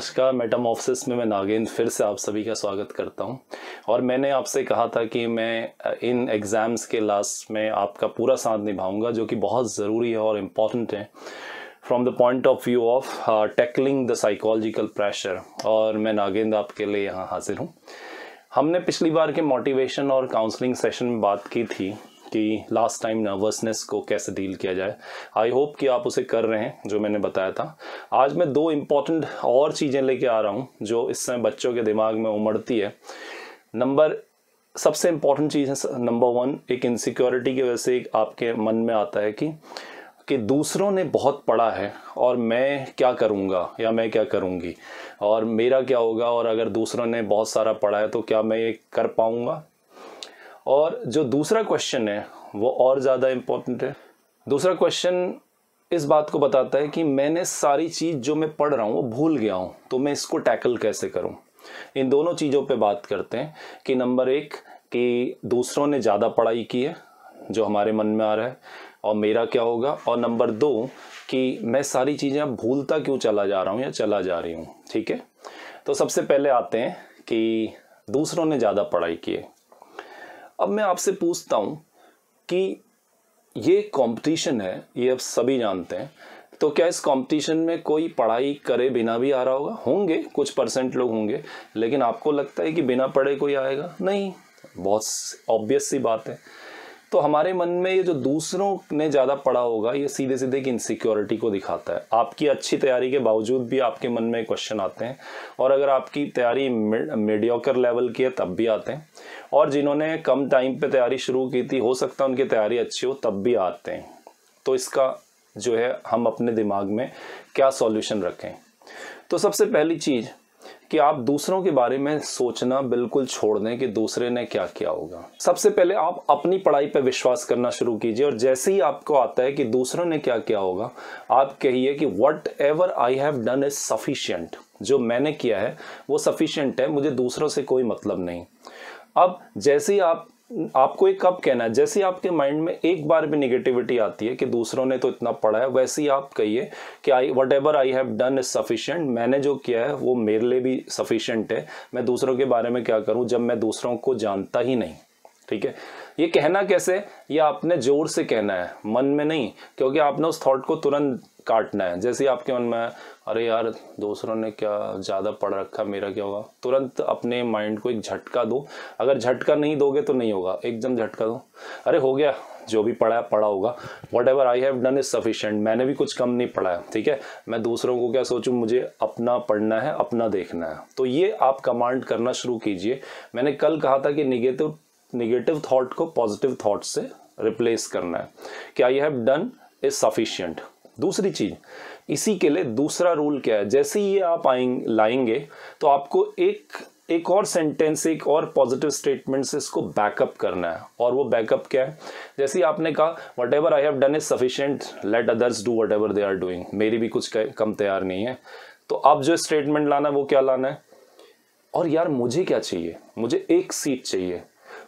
नमस्कार ऑफिस में मैं नागेंद फिर से आप सभी का स्वागत करता हूं और मैंने आपसे कहा था कि मैं इन एग्ज़ाम्स के लास्ट में आपका पूरा साथ निभाऊंगा जो कि बहुत ज़रूरी है और इम्पॉर्टेंट है from the point of view of tackling the psychological pressure और मैं नागेंद आपके लिए यहाँ हाजिर हूँ हमने पिछली बार के मोटिवेशन और काउंसलिंग सेशन में बात की थी कि लास्ट टाइम नर्वसनेस को कैसे डील किया जाए आई होप कि आप उसे कर रहे हैं जो मैंने बताया था आज मैं दो इम्पॉर्टेंट और चीज़ें लेके आ रहा हूँ जो इस समय बच्चों के दिमाग में उमड़ती है नंबर सबसे इम्पॉर्टेंट चीज़ है नंबर वन एक इनसिक्योरिटी की वजह से एक आपके मन में आता है कि कि दूसरों ने बहुत पढ़ा है और मैं क्या करूँगा या मैं क्या करूँगी और मेरा क्या होगा और अगर दूसरों ने बहुत सारा पढ़ा है तो क्या मैं ये कर पाऊँगा और जो दूसरा क्वेश्चन है वो और ज़्यादा इम्पोर्टेंट है दूसरा क्वेश्चन इस बात को बताता है कि मैंने सारी चीज़ जो मैं पढ़ रहा हूँ वो भूल गया हूँ तो मैं इसको टैकल कैसे करूँ इन दोनों चीज़ों पे बात करते हैं कि नंबर एक कि दूसरों ने ज़्यादा पढ़ाई की है जो हमारे मन में आ रहा है और मेरा क्या होगा और नंबर दो कि मैं सारी चीज़ें भूलता क्यों चला जा रहा हूँ या चला जा रही हूँ ठीक है तो सबसे पहले आते हैं कि दूसरों ने ज़्यादा पढ़ाई की है अब मैं आपसे पूछता हूँ कि ये कंपटीशन है ये अब सभी जानते हैं तो क्या इस कंपटीशन में कोई पढ़ाई करे बिना भी आ रहा होगा होंगे कुछ परसेंट लोग होंगे लेकिन आपको लगता है कि बिना पढ़े कोई आएगा नहीं बहुत ऑब्वियस सी बात है तो हमारे मन में ये जो दूसरों ने ज़्यादा पढ़ा होगा ये सीधे सीधे एक इनसिक्योरिटी को दिखाता है आपकी अच्छी तैयारी के बावजूद भी आपके मन में क्वेश्चन आते हैं और अगर आपकी तैयारी मीडियोकर लेवल की है तब भी आते हैं और जिन्होंने कम टाइम पे तैयारी शुरू की थी हो सकता है उनकी तैयारी अच्छी हो तब भी आते हैं तो इसका जो है हम अपने दिमाग में क्या सॉल्यूशन रखें तो सबसे पहली चीज़ कि आप दूसरों के बारे में सोचना बिल्कुल छोड़ दें कि दूसरे ने क्या किया होगा सबसे पहले आप अपनी पढ़ाई पर विश्वास करना शुरू कीजिए और जैसे ही आपको आता है कि दूसरों ने क्या किया होगा आप कहिए कि whatever I have done is sufficient जो मैंने किया है वो सफिशियंट है मुझे दूसरों से कोई मतलब नहीं अब जैसे ही आप आपको एक कब कहना है जैसे आपके माइंड में एक बार भी निगेटिविटी आती है कि दूसरों ने तो इतना पढ़ा है वैसे ही आप कहिए कि I whatever I have done is sufficient मैंने जो किया है वो मेरे लिए भी सफिशियंट है मैं दूसरों के बारे में क्या करूँ जब मैं दूसरों को जानता ही नहीं ठीक है ये कहना कैसे ये आपने जोर से कहना है मन में नहीं क्योंकि आपने उस थॉट को तुरंत काटना है जैसे आपके मन में अरे यार दूसरों ने क्या ज़्यादा पढ़ रखा मेरा क्या होगा तुरंत अपने माइंड को एक झटका दो अगर झटका नहीं दोगे तो नहीं होगा एकदम झटका दो अरे हो गया जो भी पढ़ा है पढ़ा होगा whatever I have done is sufficient मैंने भी कुछ कम नहीं पढ़ा है ठीक है मैं दूसरों को क्या सोचूं मुझे अपना पढ़ना है अपना देखना है तो ये आप कमांड करना शुरू कीजिए मैंने कल कहा था कि निगेटिव नेगेटिव थॉट को पॉजिटिव थॉट से रिप्लेस करना है क्या I have done is sufficient दूसरी चीज इसी के लिए दूसरा रूल क्या है जैसे ही आप आएंगे लाएंगे तो आपको एक एक और सेंटेंस एक और पॉजिटिव स्टेटमेंट से इसको बैकअप करना है और वो बैकअप क्या है जैसे ही आपने कहा whatever I have done is sufficient let others do whatever they are doing मेरी भी कुछ कम तैयार नहीं है तो आप जो स्टेटमेंट लाना है वो क्या लाना है और यार मुझे क्या चाहिए मुझे एक सीट चाहिए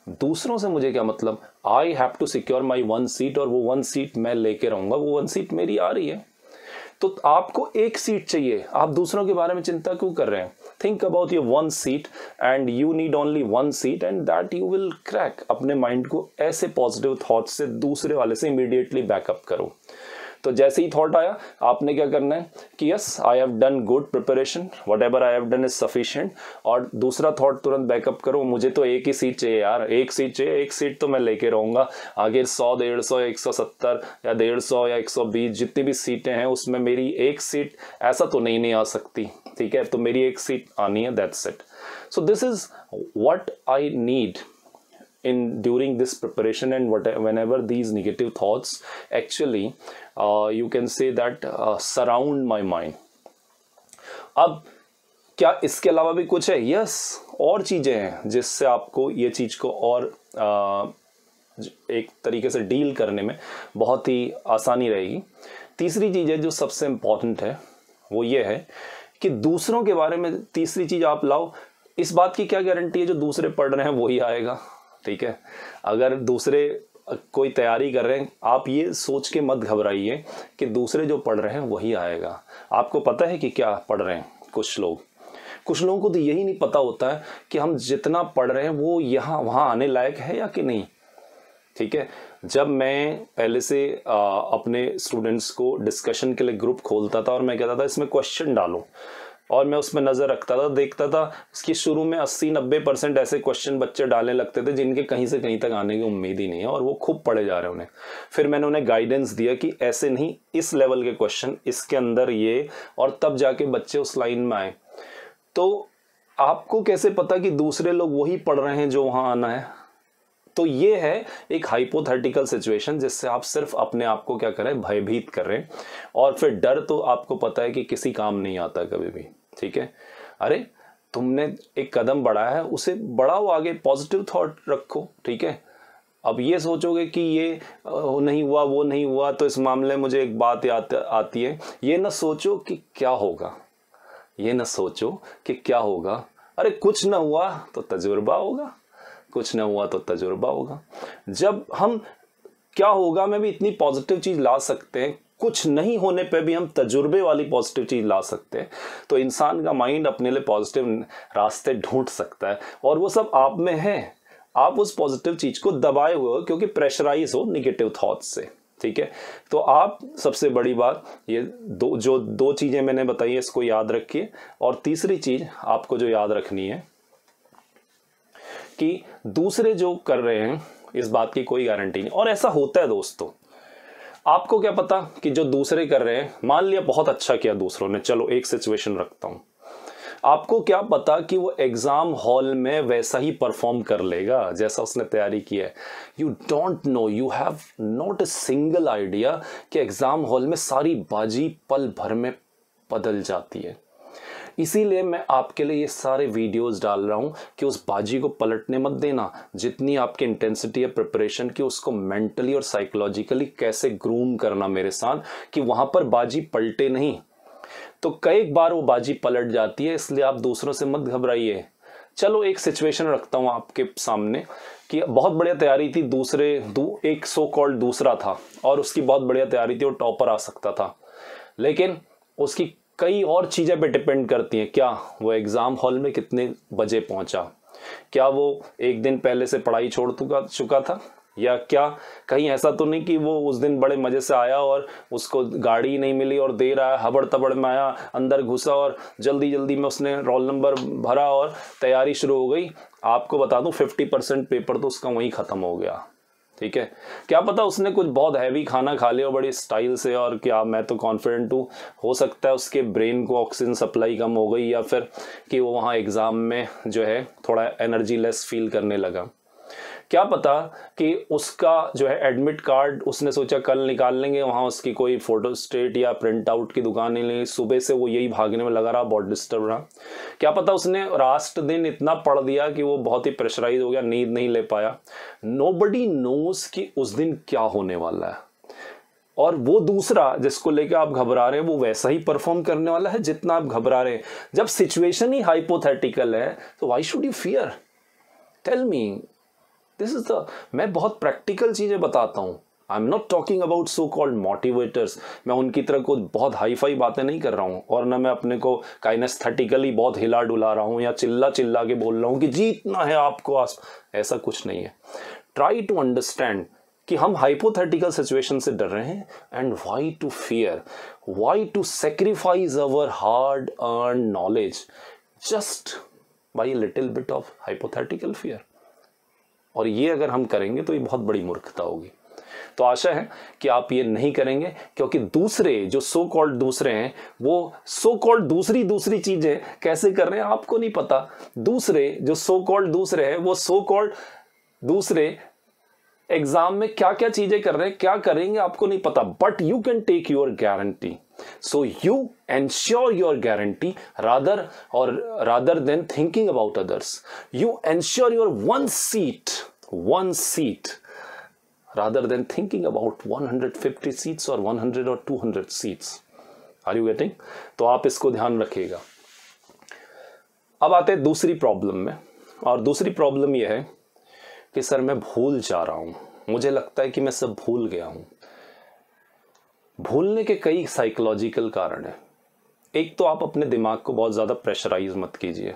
दूसरों से मुझे क्या मतलब I have to secure my one seat और वो वन सीट मैं लेके रहूंगा वो वन सीट मेरी आ रही है तो आपको एक सीट चाहिए आप दूसरों के बारे में चिंता क्यों कर रहे हैं think about your one seat and you need only one seat and that you will crack अपने माइंड को ऐसे पॉजिटिव थॉट से दूसरे वाले से इमीडिएटली बैकअप करो तो जैसे ही थॉट आया आपने क्या करना है कि yes I have done good preparation whatever I have done is sufficient और दूसरा थॉट तुरंत बैकअप करो मुझे तो एक ही सीट चाहिए यार एक सीट चाहिए एक सीट तो मैं लेके रहूँगा आगे सौ डेढ़ सौ एक सौ सत्तर या डेढ़ सौ या एक सौ बीस जितनी भी सीटें हैं उसमें मेरी एक सीट ऐसा तो नहीं नहीं आ सकती ठीक है तो मेरी एक सीट आनी है that set so this is what I need in during this preparation and whatever whenever these negative thoughts actually uh, you can say that uh, surround my mind अब क्या इसके अलावा भी कुछ है यस yes, और चीज़ें हैं जिससे आपको ये चीज़ को और आ, एक तरीके से डील करने में बहुत ही आसानी रहेगी तीसरी चीज़ है जो सबसे इम्पॉर्टेंट है वो ये है कि दूसरों के बारे में तीसरी चीज़ आप लाओ इस बात की क्या गारंटी है जो दूसरे पढ़ रहे हैं वही आएगा ठीक है अगर दूसरे कोई तैयारी कर रहे हैं आप ये सोच के मत घबराइए कि दूसरे जो पढ़ रहे हैं वही आएगा आपको पता है कि क्या पढ़ रहे हैं कुछ लोग कुछ लोगों को तो यही नहीं पता होता है कि हम जितना पढ़ रहे हैं वो यहाँ वहाँ आने लायक है या कि नहीं ठीक है जब मैं पहले से आ, अपने स्टूडेंट्स को डिस्कशन के लिए ग्रुप खोलता था और मैं कहता था इसमें क्वेश्चन डालो और मैं उसमें नज़र रखता था देखता था उसकी शुरू में 80-90 परसेंट ऐसे क्वेश्चन बच्चे डालने लगते थे जिनके कहीं से कहीं तक आने की उम्मीद ही नहीं है और वो खूब पढ़े जा रहे हैं उन्हें फिर मैंने उन्हें गाइडेंस दिया कि ऐसे नहीं इस लेवल के क्वेश्चन इसके अंदर ये और तब जाके बच्चे उस लाइन में आए तो आपको कैसे पता कि दूसरे लोग वही पढ़ रहे हैं जो वहाँ आना है तो ये है एक हाइपोथेटिकल सिचुएशन जिससे आप सिर्फ अपने आप को क्या करें भयभीत करें और फिर डर तो आपको पता है कि किसी काम नहीं आता कभी भी ठीक है अरे तुमने एक कदम बढ़ाया है उसे बढ़ाओ आगे पॉजिटिव थॉट रखो ठीक है अब ये सोचोगे कि ये नहीं हुआ वो नहीं हुआ तो इस मामले में मुझे एक बात याद आती है ये ना सोचो कि क्या होगा ये ना सोचो कि क्या होगा अरे कुछ ना हुआ तो तजुर्बा होगा कुछ ना हुआ तो तजुर्बा होगा जब हम क्या होगा मैं भी इतनी पॉजिटिव चीज़ ला सकते हैं कुछ नहीं होने पे भी हम तजुर्बे वाली पॉजिटिव चीज़ ला सकते हैं तो इंसान का माइंड अपने लिए पॉजिटिव रास्ते ढूंढ सकता है और वो सब आप में है आप उस पॉजिटिव चीज़ को दबाए हुए हो क्योंकि प्रेशराइज हो निगेटिव थॉट्स से ठीक है तो आप सबसे बड़ी बात ये दो जो दो चीज़ें मैंने बताई है इसको याद रखिए और तीसरी चीज़ आपको जो याद रखनी है कि दूसरे जो कर रहे हैं इस बात की कोई गारंटी नहीं और ऐसा होता है दोस्तों आपको क्या पता कि जो दूसरे कर रहे हैं मान लिया बहुत अच्छा किया दूसरों ने चलो एक सिचुएशन रखता हूं आपको क्या पता कि वो एग्जाम हॉल में वैसा ही परफॉर्म कर लेगा जैसा उसने तैयारी की है you don't know you have not a single idea कि एग्जाम हॉल में सारी बाजी पल भर में बदल जाती है इसीलिए मैं आपके लिए ये सारे वीडियोस डाल रहा हूँ कि उस बाजी को पलटने मत देना जितनी आपकी इंटेंसिटी है प्रिपरेशन की उसको मेंटली और साइकोलॉजिकली कैसे ग्रूम करना मेरे साथ कि वहाँ पर बाजी पलटे नहीं तो कई बार वो बाजी पलट जाती है इसलिए आप दूसरों से मत घबराइए चलो एक सिचुएशन रखता हूँ आपके सामने कि बहुत बढ़िया तैयारी थी दूसरे दू, एक सो कॉल्ड दूसरा था और उसकी बहुत बढ़िया तैयारी थी वो टॉपर आ सकता था लेकिन उसकी कई और चीज़ें पे डिपेंड करती हैं क्या वो एग्ज़ाम हॉल में कितने बजे पहुंचा क्या वो एक दिन पहले से पढ़ाई छोड़ चुका चुका था या क्या कहीं ऐसा तो नहीं कि वो उस दिन बड़े मज़े से आया और उसको गाड़ी नहीं मिली और देर आया हबड़ तबड़ में आया अंदर घुसा और जल्दी जल्दी में उसने रोल नंबर भरा और तैयारी शुरू हो गई आपको बता दूँ फिफ्टी परसेंट पेपर तो उसका वहीं ख़त्म हो गया ठीक है क्या पता उसने कुछ बहुत हैवी खाना खा लिया बड़ी स्टाइल से और क्या मैं तो कॉन्फिडेंट हूँ हो सकता है उसके ब्रेन को ऑक्सीजन सप्लाई कम हो गई या फिर कि वो वहाँ एग्ज़ाम में जो है थोड़ा एनर्जी लेस फील करने लगा क्या पता कि उसका जो है एडमिट कार्ड उसने सोचा कल निकाल लेंगे वहाँ उसकी कोई फोटो स्टेट या प्रिंट आउट की दुकान नहीं लेंगे सुबह से वो यही भागने में लगा रहा बहुत डिस्टर्ब रहा क्या पता उसने लास्ट दिन इतना पढ़ दिया कि वो बहुत ही प्रेशराइज हो गया नींद नहीं ले पाया नो बडी नोस कि उस दिन क्या होने वाला है और वो दूसरा जिसको लेकर आप घबरा रहे हैं वो वैसा ही परफॉर्म करने वाला है जितना आप घबरा रहे हैं जब सिचुएशन ही हाइपोथेटिकल है तो why should you fear tell me this is the मैं बहुत प्रैक्टिकल चीज़ें बताता हूँ I am not talking about so called motivators मैं उनकी तरह को बहुत हाई फाई बातें नहीं कर रहा हूँ और ना मैं अपने को काइनेस्थेटिकली बहुत हिला डुला रहा हूँ या चिल्ला चिल्ला के बोल रहा हूँ कि जीतना है आपको आस ऐसा कुछ नहीं है ट्राई टू अंडरस्टैंड कि हम हाइपोथेटिकल सिचुएशन से डर रहे हैं and why to fear why to sacrifice our hard earn knowledge just by little bit of hypothetical fear और ये अगर हम करेंगे तो ये बहुत बड़ी मूर्खता होगी तो आशा है कि आप ये नहीं करेंगे क्योंकि दूसरे जो सो कॉल्ड दूसरे हैं वो सो कॉल्ड दूसरी दूसरी चीजें कैसे कर रहे हैं आपको नहीं पता दूसरे जो सो कॉल्ड दूसरे हैं वो सो कॉल्ड दूसरे एग्जाम में क्या क्या चीजें कर रहे हैं क्या करेंगे आपको नहीं पता but you can take your guarantee so you ensure your guarantee rather or rather than thinking about others you ensure your one seat one seat rather than thinking about 150 seats or 100 or 200 seats are you getting to aap isko dhyan rakhiyega ab aate hain dusri problem mein aur dusri problem ye hai ki sir main bhool ja raha hu mujhe lagta hai ki main sab bhool gaya hu भूलने के कई psychological कारण हैं एक तो आप अपने दिमाग को बहुत ज़्यादा प्रेशराइज मत कीजिए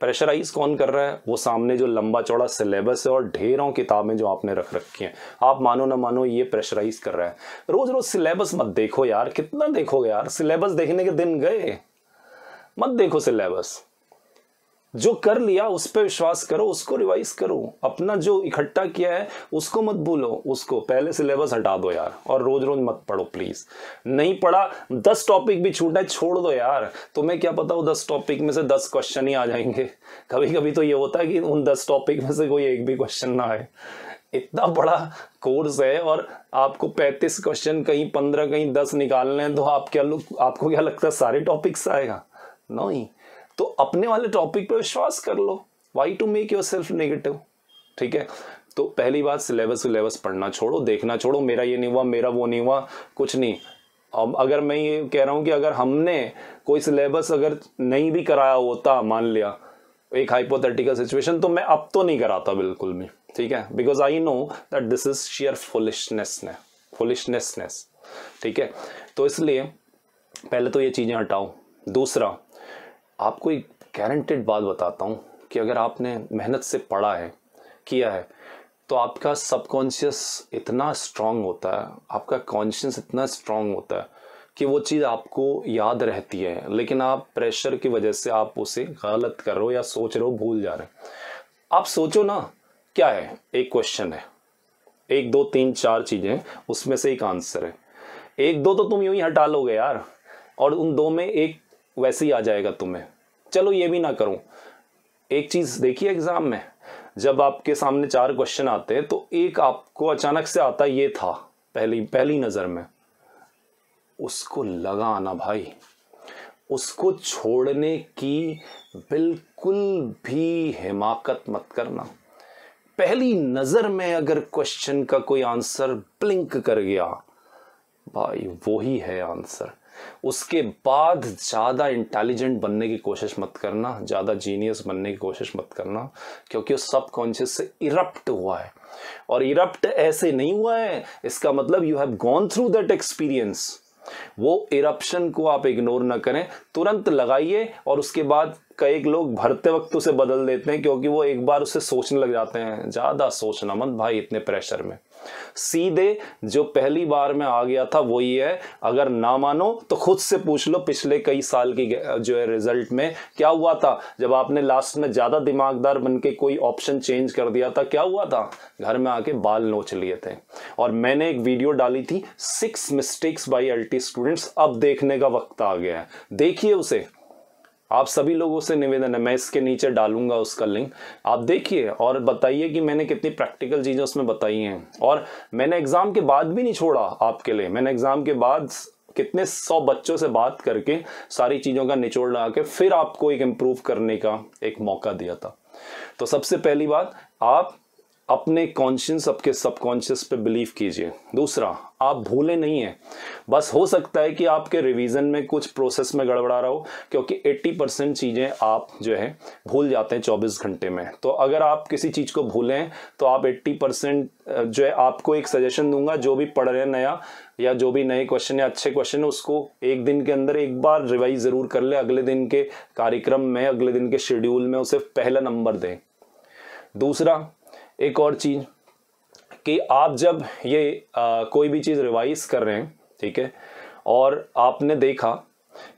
प्रेशराइज कौन कर रहा है वो सामने जो लंबा चौड़ा सिलेबस है और ढेरों किताबें जो आपने रख रखी हैं आप मानो ना मानो ये प्रेशराइज कर रहा है रोज़ रोज़ सिलेबस मत देखो यार कितना देखोगे यार सिलेबस देखने के दिन गए मत देखो सिलेबस जो कर लिया उस पर विश्वास करो उसको रिवाइज करो अपना जो इकट्ठा किया है उसको मत भूलो उसको पहले सिलेबस हटा दो यार और रोज रोज मत पढ़ो प्लीज नहीं पढ़ा दस टॉपिक भी छूटा है छोड़ दो यार तुम्हें क्या पता वो दस टॉपिक में से दस क्वेश्चन ही आ जाएंगे कभी कभी तो ये होता है कि उन दस टॉपिक में से कोई एक भी क्वेश्चन ना आए इतना बड़ा कोर्स है और आपको 35 क्वेश्चन कहीं 15 कहीं 10 निकालने हैं तो आप क्या आपको क्या लगता है सारे टॉपिक्स आएगा नहीं तो अपने वाले टॉपिक पे विश्वास कर लो why to make yourself negative ठीक है तो पहली बात सिलेबस सिलेबस पढ़ना छोड़ो देखना छोड़ो मेरा ये नहीं हुआ मेरा वो नहीं हुआ कुछ नहीं अब अगर मैं ये कह रहा हूँ कि अगर हमने कोई सिलेबस अगर नहीं भी कराया होता मान लिया एक हाइपोथेटिकल सिचुएशन तो मैं अब तो नहीं कराता बिल्कुल भी ठीक है because I know that this is sheer foolishness ने फुलिशनेसनेस ठीक है तो इसलिए पहले तो ये चीज़ें हटाओ दूसरा आपको एक गारंटेड बात बताता हूँ कि अगर आपने मेहनत से पढ़ा है किया है तो आपका सबकॉन्शियस इतना स्ट्रांग होता है आपका कॉन्शियस इतना स्ट्रांग होता है कि वो चीज़ आपको याद रहती है लेकिन आप प्रेशर की वजह से आप उसे गलत कर रहे हो या सोच रहे हो भूल जा रहे हो आप सोचो ना क्या है एक क्वेश्चन है एक दो तीन चार चीज़ें उसमें से एक आंसर है एक दो तो तुम यूं ही हटा लोगे यार और उन दो में एक वैसे ही आ जाएगा तुम्हें चलो ये भी ना करो एक चीज़ देखिए एग्ज़ाम में जब आपके सामने चार क्वेश्चन आते हैं तो एक आपको अचानक से आता ये था पहली पहली नज़र में उसको लगा आना भाई उसको छोड़ने की बिल्कुल भी हिमाकत मत करना पहली नज़र में अगर क्वेश्चन का कोई आंसर ब्लिंक कर गया भाई वो ही है आंसर उसके बाद ज़्यादा इंटेलिजेंट बनने की कोशिश मत करना ज़्यादा जीनियस बनने की कोशिश मत करना क्योंकि वो सबकॉन्शियस से इरप्ट हुआ है और इरप्ट ऐसे नहीं हुआ है इसका मतलब you have gone through that experience वो इरप्शन को आप इग्नोर ना करें तुरंत लगाइए और उसके बाद कई लोग भरते वक्त उसे बदल देते हैं क्योंकि वो एक बार उसे सोचने लग जाते हैं ज़्यादा सोचना मत भाई इतने प्रेशर में सीधे जो पहली बार में आ गया था वो ये है अगर ना मानो तो खुद से पूछ लो पिछले कई साल की जो है रिजल्ट में क्या हुआ था जब आपने लास्ट में ज़्यादा दिमागदार बन के कोई ऑप्शन चेंज कर दिया था क्या हुआ था घर में आके बाल नोच लिए थे और मैंने एक वीडियो डाली थी six mistakes by L students अब देखने का वक्त आ गया है देखिए उसे आप सभी लोगों से निवेदन है मैं इसके नीचे डालूंगा उसका लिंक आप देखिए और बताइए कि मैंने कितनी प्रैक्टिकल चीज़ें उसमें बताई हैं और मैंने एग्ज़ाम के बाद भी नहीं छोड़ा आपके लिए मैंने एग्ज़ाम के बाद कितने सौ बच्चों से बात करके सारी चीज़ों का निचोड़ लगा के फिर आपको एक इम्प्रूव करने का एक मौका दिया था तो सबसे पहली बात आप अपने कॉन्शियस आपके सबकॉन्शियस पे बिलीव कीजिए दूसरा आप भूले नहीं हैं बस हो सकता है कि आपके रिवीजन में कुछ प्रोसेस में गड़बड़ा रहा हो क्योंकि 80 परसेंट चीज़ें आप जो है भूल जाते हैं 24 घंटे में तो अगर आप किसी चीज़ को भूलें तो आप 80 परसेंट जो है आपको एक सजेशन दूंगा जो भी पढ़ रहे हैं नया या जो भी नए क्वेश्चन या अच्छे क्वेश्चन है उसको एक दिन के अंदर एक बार रिवाइज ज़रूर कर ले अगले दिन के कार्यक्रम में अगले दिन के शेड्यूल में उसे पहला नंबर दें दूसरा एक और चीज़ कि आप जब ये आ, कोई भी चीज़ रिवाइज कर रहे हैं ठीक है और आपने देखा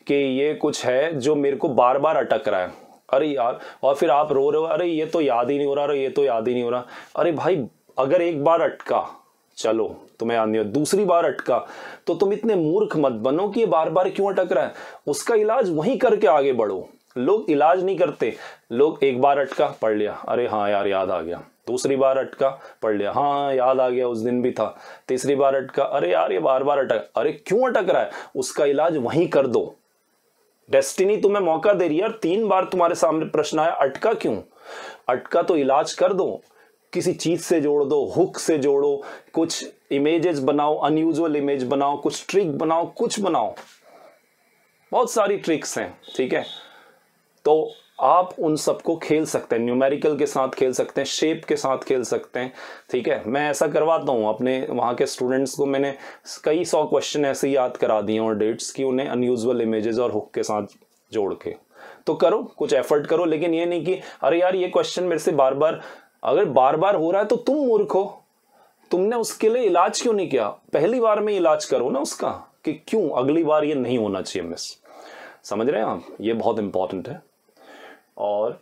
कि ये कुछ है जो मेरे को बार बार अटक रहा है अरे यार और फिर आप रो रहे हो अरे ये तो याद ही नहीं हो रहा अरे ये तो याद ही नहीं हो रहा अरे भाई अगर एक बार अटका चलो तुम्हें याद नहीं हो दूसरी बार अटका तो तुम इतने मूर्ख मत बनो कि ये बार बार क्यों अटक रहा है उसका इलाज वहीं करके आगे बढ़ो लोग इलाज नहीं करते लोग एक बार अटका पढ़ लिया अरे हाँ यार याद आ गया दूसरी बार अटका पढ़ लिया हाँ याद आ गया उस दिन भी था तीसरी बार अटका अरे यार ये बार बार अटक अरे क्यों अटक रहा है उसका इलाज वहीं कर दो डेस्टिनी तुम्हें मौका दे रही है यार तीन बार तुम्हारे सामने प्रश्न आया अटका क्यों अटका तो इलाज कर दो किसी चीज से जोड़ दो हुक से जोड़ो कुछ इमेजेस बनाओ अनयूजल इमेज बनाओ कुछ ट्रिक बनाओ कुछ बनाओ बहुत सारी ट्रिक्स हैं ठीक है तो आप उन सबको खेल सकते हैं न्यूमेरिकल के साथ खेल सकते हैं शेप के साथ खेल सकते हैं ठीक है मैं ऐसा करवाता हूँ अपने वहाँ के स्टूडेंट्स को मैंने कई सौ क्वेश्चन ऐसे याद करा दिए और डेट्स की उन्हें अनयूजल इमेजेस और हुक के साथ जोड़ के तो करो कुछ एफर्ट करो लेकिन ये नहीं कि अरे यार ये क्वेश्चन मेरे से बार बार अगर बार बार हो रहा है तो तुम मूर्ख हो तुमने उसके लिए इलाज क्यों नहीं किया पहली बार में इलाज करो ना उसका कि क्यों अगली बार ये नहीं होना चाहिए मिस समझ रहे हैं आप ये बहुत इंपॉर्टेंट है और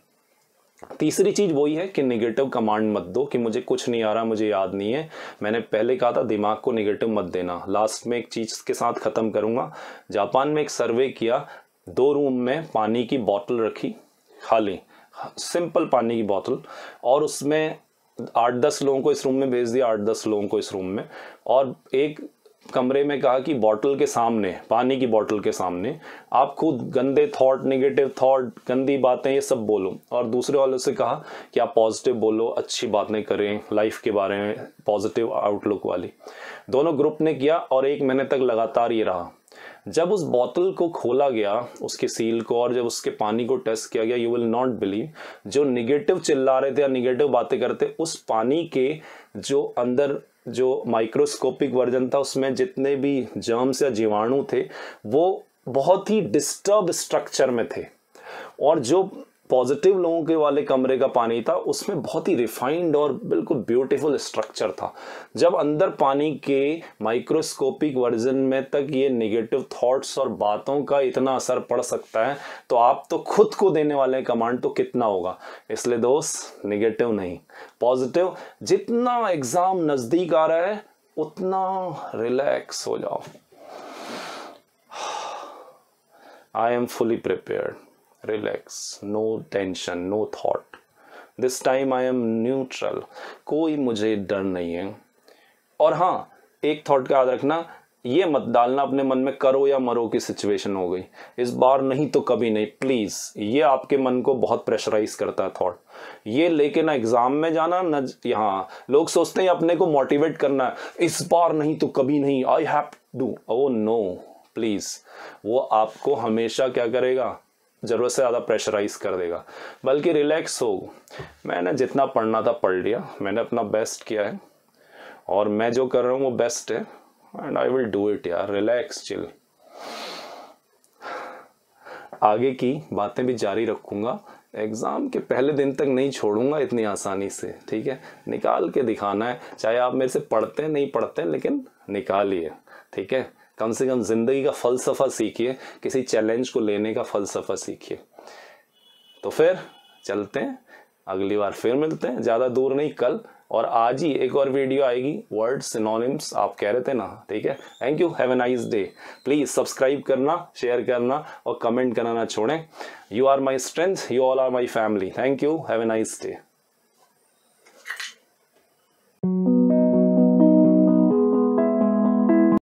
तीसरी चीज़ वही है कि निगेटिव कमांड मत दो कि मुझे कुछ नहीं आ रहा मुझे याद नहीं है मैंने पहले कहा था दिमाग को निगेटिव मत देना लास्ट में एक चीज़ के साथ ख़त्म करूँगा जापान में एक सर्वे किया दो रूम में पानी की बोतल रखी खाली सिंपल पानी की बोतल और उसमें आठ दस लोगों को इस रूम में भेज दिया आठ दस लोगों को इस रूम में और एक कमरे में कहा कि बॉटल के सामने पानी की बॉटल के सामने आप खुद गंदे थॉट नेगेटिव थॉट गंदी बातें ये सब बोलो और दूसरे वालों से कहा कि आप पॉजिटिव बोलो अच्छी बातें करें लाइफ के बारे में पॉजिटिव आउटलुक वाली दोनों ग्रुप ने किया और एक महीने तक लगातार ये रहा जब उस बोतल को खोला गया उसके सील को और जब उसके पानी को टेस्ट किया गया यू विल नॉट बिलीव जो निगेटिव चिल्ला रहे थे या निगेटिव बातें करते उस पानी के जो अंदर जो माइक्रोस्कोपिक वर्जन था उसमें जितने भी जर्म्स या जीवाणु थे वो बहुत ही डिस्टर्ब स्ट्रक्चर में थे और जो पॉजिटिव लोगों के वाले कमरे का पानी था उसमें बहुत ही रिफाइंड और बिल्कुल ब्यूटीफुल स्ट्रक्चर था जब अंदर पानी के माइक्रोस्कोपिक वर्जन में तक ये नेगेटिव थॉट्स और बातों का इतना असर पड़ सकता है तो आप तो खुद को देने वाले कमांड तो कितना होगा इसलिए दोस्त निगेटिव नहीं पॉजिटिव जितना एग्ज़ाम नज़दीक आ रहा है उतना रिलैक्स हो जाओ I am fully prepared relax no tension no thought this time I am neutral कोई मुझे डर नहीं है और हाँ एक थॉट का याद रखना ये मत डालना अपने मन में करो या मरो की सिचुएशन हो गई इस बार नहीं तो कभी नहीं प्लीज़ ये आपके मन को बहुत प्रेशराइज करता है थॉट ये लेके ना एग्ज़ाम में जाना ना यहाँ लोग सोचते हैं अपने को मोटिवेट करना है इस बार नहीं तो कभी नहीं I have do oh no please वो आपको हमेशा क्या करेगा ज़रूरत से ज़्यादा प्रेशराइज कर देगा बल्कि रिलैक्स हो मैंने जितना पढ़ना था पढ़ लिया मैंने अपना बेस्ट किया है और मैं जो कर रहा हूँ वो बेस्ट है and I will do it यार रिलैक्स चिल आगे की बातें भी जारी रखूँगा एग्ज़ाम के पहले दिन तक नहीं छोड़ूंगा इतनी आसानी से ठीक है निकाल के दिखाना है चाहे आप मेरे से पढ़ते नहीं पढ़ते लेकिन निकालिए ठीक है कम से कम ज़िंदगी का फ़लसफ़ा सीखिए किसी चैलेंज को लेने का फ़लसफ़ा सीखिए तो फिर चलते हैं अगली बार फिर मिलते हैं ज़्यादा दूर नहीं कल और आज ही एक और वीडियो आएगी वर्ड सिनोनिम्स आप कह रहे थे ना ठीक है thank you have a nice day please subscribe करना शेयर करना और कमेंट करना ना छोड़ें you are my strength you all are my family thank you have a nice day